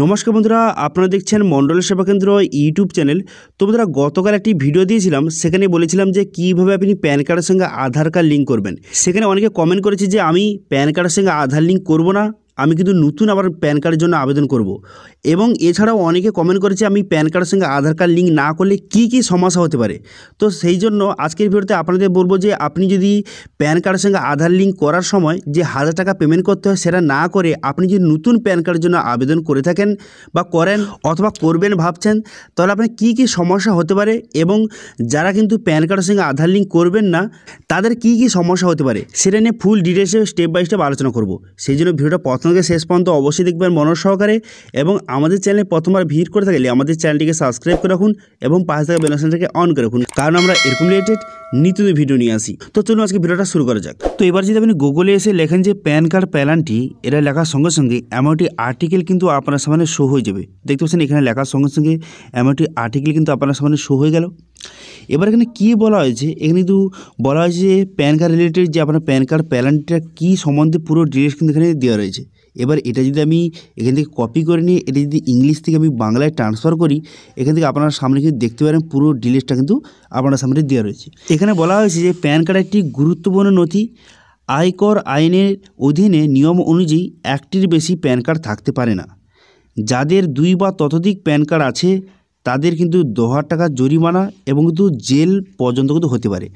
নমস্কার বন্ধুরা আপনারা দেখছেন মণ্ডল সেবা কেন্দ্র ইউটিউব চ্যানেল তো বন্ধুরা গতকাল একটি ভিডিও দিয়েছিলাম সেখানে বলেছিলাম যে কিভাবে আপনি প্যান কার্ডের সঙ্গে আধার কার্ড লিঙ্ক করবেন সেখানে অনেকে কমেন্ট করেছে যে আমি প্যান কার্ডের সঙ্গে আধার লিঙ্ক করব না আমি কিন্তু নতুন আবার প্যান কার্ডের জন্য আবেদন করব। এবং এছাড়াও অনেকে কমেন্ট করেছে আমি প্যান কার্ডের সঙ্গে আধার কার্ড লিঙ্ক না করলে কি কি সমস্যা হতে পারে তো সেই জন্য আজকের ভিডিওতে আপনাদের বলবো যে আপনি যদি প্যান কার্ডের সঙ্গে আধার লিঙ্ক করার সময় যে হাজার টাকা পেমেন্ট করতে হয় সেটা না করে আপনি যদি নতুন প্যান কার্ডের জন্য আবেদন করে থাকেন বা করেন অথবা করবেন ভাবছেন তাহলে আপনার কি কি সমস্যা হতে পারে এবং যারা কিন্তু প্যান কার্ডের সঙ্গে আধার লিঙ্ক করবেন না তাদের কি কি সমস্যা হতে পারে সেটা নিয়ে ফুল ডিটেলসে স্টেপ বাই স্টেপ আলোচনা করব সেই জন্য ভিডিওটা পথ আপনাদেরকে শেষ পর্যন্ত অবশ্যই দেখবেন মনোর সহকারে এবং আমাদের চ্যানেলে প্রথমবার ভিড় করে থাকলে আমাদের চ্যানেলটিকে সাবস্ক্রাইব করে রাখুন এবং পাশে থাকা বেলাসনটাকে অন করে রাখুন কারণ আমরা এরকম রিলেটেড নিত্য ভিডিও নিয়ে আসি তো চলুন আজকে ভিডিওটা শুরু করা যাক তো এবার যদি আপনি গুগলে এসে লেখেন যে প্যান কার্ড প্যালানটি এরা লেখার সঙ্গে সঙ্গে এমনটি আর্টিকেল কিন্তু আপনার সামনে শো হয়ে যাবে দেখতে পাচ্ছেন এখানে লেখার সঙ্গে সঙ্গে এমনটি আর্টিকেল কিন্তু আপনার সামনে শো হয়ে গেল এবার এখানে কি বলা হয়েছে এখানে কিন্তু বলা হয়েছে যে প্যান কার্ড রিলেটেড যে আপনার প্যান কার্ড প্যালানটা কী সম্বন্ধে পুরো ডিটেলস কিন্তু এখানে দেওয়া রয়েছে এবার এটা যদি আমি এখান থেকে কপি করে নিয়ে এটা যদি ইংলিশ থেকে আমি বাংলায় ট্রান্সফার করি এখান থেকে আপনার সামনে কিন্তু দেখতে পারেন পুরো ডিটেলসটা কিন্তু আপনার সামনে দেওয়া রয়েছে এখানে বলা হয়েছে যে প্যান কার্ড একটি গুরুত্বপূর্ণ নথি আয়কর আইনের অধীনে নিয়ম অনুযায়ী একটির বেশি প্যান কার্ড থাকতে পারে না যাদের দুই বা ততোধিক প্যান কার্ড আছে তাদের কিন্তু দু হাজার টাকা জরিমানা এবং কিন্তু জেল পর্যন্ত কিন্তু হতে পারে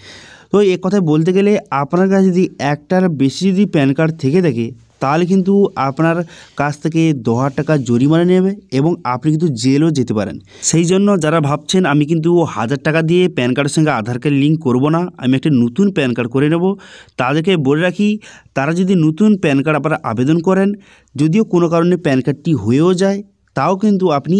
তো এ কথায় বলতে গেলে আপনার কাছে যদি একটার বেশি যদি প্যান কার্ড থেকে থাকে তাহলে কিন্তু আপনার কাছ থেকে দু হাজার টাকা জরিমানা নেবে এবং আপনি কিন্তু জেলও যেতে পারেন সেই জন্য যারা ভাবছেন আমি কিন্তু হাজার টাকা দিয়ে প্যান কার্ডের সঙ্গে আধার কার্ড লিঙ্ক করব না আমি একটা নতুন প্যান কার্ড করে নেব তাদেরকে বলে রাখি তারা যদি নতুন প্যান কার্ড আপনারা আবেদন করেন যদিও কোনো কারণে প্যান কার্ডটি হয়েও যায় তাও কিন্তু আপনি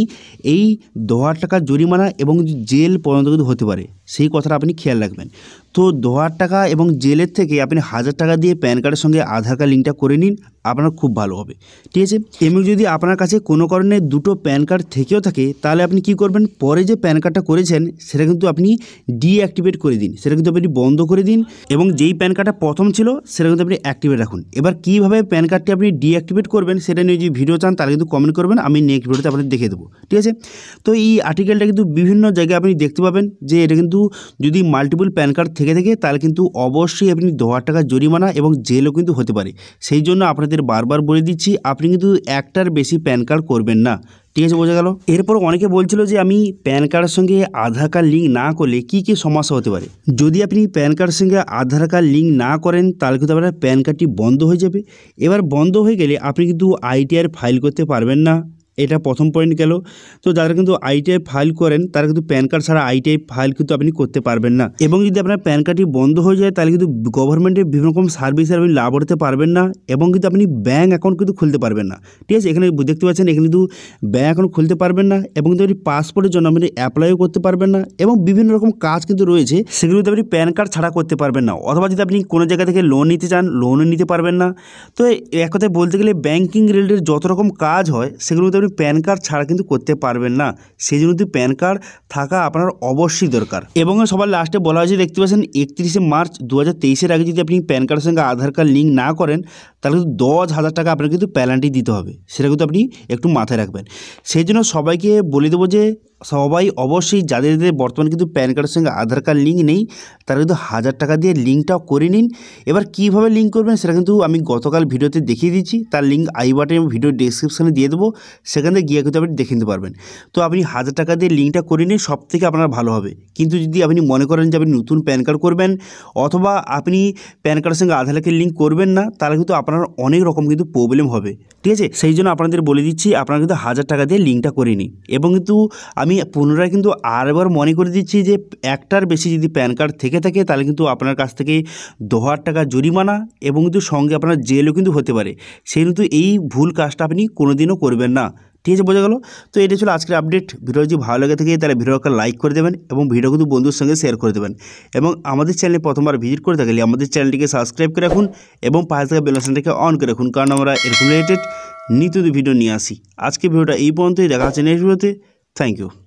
এই দু হাজার টাকার জরিমানা এবং জেল পর্যন্ত কিন্তু হতে পারে সেই কথাটা আপনি খেয়াল রাখবেন তো দু টাকা এবং জেলের থেকে আপনি হাজার টাকা দিয়ে প্যান কার্ডের সঙ্গে আধার কার্ড লিঙ্কটা করে নিন আপনার খুব ভালো হবে ঠিক আছে এমনি যদি আপনার কাছে কোনো কারণে দুটো প্যান কার্ড থেকেও থাকে তাহলে আপনি কি করবেন পরে যে প্যান কার্ডটা করেছেন সেটা কিন্তু আপনি ডিঅ্যাক্টিভেট করে দিন সেটা কিন্তু আপনি বন্ধ করে দিন এবং যেই প্যান কার্ডটা প্রথম ছিল সেটা কিন্তু আপনি অ্যাক্টিভেট রাখুন এবার কীভাবে প্যান কার্ডটি আপনি ডিঅ্যাক্টিভেট করবেন সেটা নিয়ে যদি ভিডিও চান তাহলে কিন্তু কমেন্ট করবেন আমি নেক্সট ভিডিওতে আপনাকে দেখে দেবো ঠিক আছে তো এই আর্টিকেলটা কিন্তু বিভিন্ন জায়গায় আপনি দেখতে পাবেন যে এটা কিন্তু কিন্তু যদি মাল্টিপল প্যান কার্ড থেকে থাকে তাহলে কিন্তু অবশ্যই আপনি দু হাজার টাকা জরিমানা এবং জেলও কিন্তু হতে পারে সেই জন্য আপনাদের বারবার বলে দিচ্ছি আপনি কিন্তু একটার বেশি প্যান কার্ড করবেন না ঠিক আছে বোঝা গেল এরপর অনেকে বলছিল যে আমি প্যান কার্ডের সঙ্গে আধার কার্ড লিঙ্ক না করলে কি কি সমস্যা হতে পারে যদি আপনি প্যান কার্ডের সঙ্গে আধার কার্ড লিঙ্ক না করেন তাহলে কিন্তু আপনার প্যান কার্ডটি বন্ধ হয়ে যাবে এবার বন্ধ হয়ে গেলে আপনি কিন্তু আইটিআর ফাইল করতে পারবেন না এটা প্রথম পয়েন্ট গেল তো যারা কিন্তু আইটিআই ফাইল করেন তারা কিন্তু প্যান কার্ড ছাড়া আইটিআই ফাইল কিন্তু আপনি করতে পারবেন না এবং যদি আপনার প্যান কার্ডটি বন্ধ হয়ে যায় তাহলে কিন্তু গভর্নমেন্টের বিভিন্ন রকম সার্ভিস আপনি লাভ করতে পারবেন না এবং কিন্তু আপনি ব্যাঙ্ক অ্যাকাউন্ট কিন্তু খুলতে পারবেন না ঠিক আছে এখানে দেখতে পাচ্ছেন এখানে কিন্তু ব্যাঙ্ক অ্যাকাউন্ট খুলতে পারবেন না এবং কিন্তু আপনি পাসপোর্টের জন্য আপনি অ্যাপ্লাইও করতে পারবেন না এবং বিভিন্ন রকম কাজ কিন্তু রয়েছে সেগুলো কিন্তু আপনি প্যান কার্ড ছাড়া করতে পারবেন না অথবা যদি আপনি কোনো জায়গা থেকে লোন নিতে চান লোনও নিতে পারবেন না তো এক কথায় বলতে গেলে ব্যাঙ্কিং রিলেটেড যত রকম কাজ হয় সেগুলো কিন্তু আপনি প্যান কার্ড ছাড়া কিন্তু করতে পারবেন না সেই জন্য প্যান কার্ড থাকা আপনার অবশ্যই দরকার এবং সবার লাস্টে বলা হয়েছে দেখতে পাচ্ছেন একত্রিশে মার্চ দু হাজার তেইশের আগে যদি আপনি প্যান কার্ডের সঙ্গে আধার কার্ড লিঙ্ক না করেন তাহলে কিন্তু দশ হাজার টাকা আপনাকে কিন্তু প্যালান্টি দিতে হবে সেটা কিন্তু আপনি একটু মাথায় রাখবেন সেই জন্য সবাইকে বলে দেবো যে সবাই অবশ্যই যাদের যাদের বর্তমানে কিন্তু প্যান কার্ডের সঙ্গে আধার কার্ড লিঙ্ক নেই তারা কিন্তু হাজার টাকা দিয়ে লিঙ্কটাও করে নিন এবার কিভাবে লিঙ্ক করবেন সেটা কিন্তু আমি গতকাল ভিডিওতে দেখিয়ে দিচ্ছি তার লিঙ্ক আই বাটনে ভিডিও ডিসক্রিপশানে দিয়ে দেবো সেখান থেকে গিয়ে কিন্তু আপনি দেখে নিতে পারবেন তো আপনি হাজার টাকা দিয়ে লিঙ্কটা করে নিন সব থেকে আপনার ভালো হবে কিন্তু যদি আপনি মনে করেন যে আপনি নতুন প্যান কার্ড করবেন অথবা আপনি প্যান কার্ডের সঙ্গে আধার কার্ডের লিঙ্ক করবেন না তাহলে কিন্তু আপনার আপনার অনেক রকম কিন্তু প্রবলেম হবে ঠিক আছে সেই জন্য আপনাদের বলে দিচ্ছি আপনারা কিন্তু হাজার টাকা দিয়ে লিঙ্কটা করে নিন এবং কিন্তু আমি পুনরায় কিন্তু আরবার মনে করে দিচ্ছি যে একটার বেশি যদি প্যান কার্ড থেকে থাকে তাহলে কিন্তু আপনার কাছ থেকে দু হাজার টাকা জরিমানা এবং কিন্তু সঙ্গে আপনার জেলও কিন্তু হতে পারে সেই কিন্তু এই ভুল কাজটা আপনি কোনোদিনও করবেন না ঠিক আছে বোঝা গেল তো এটা ছিল আজকের আপডেট ভিডিও যদি ভালো লাগে থাকে তাহলে ভিডিওকে লাইক করে দেবেন এবং ভিডিও কিন্তু বন্ধুর সঙ্গে শেয়ার করে দেবেন এবং আমাদের চ্যানেলে প্রথমবার ভিজিট করে থাকলে আমাদের চ্যানেলটিকে সাবস্ক্রাইব করে রাখুন এবং পাশে থাকা বেলাসনটাকে অন করে রাখুন কারণ আমরা এরকম রিলেটেড নিত্য ভিডিও নিয়ে আসি আজকে ভিডিওটা এই পর্যন্তই দেখা হচ্ছে নেক্সট ভিডিওতে থ্যাংক ইউ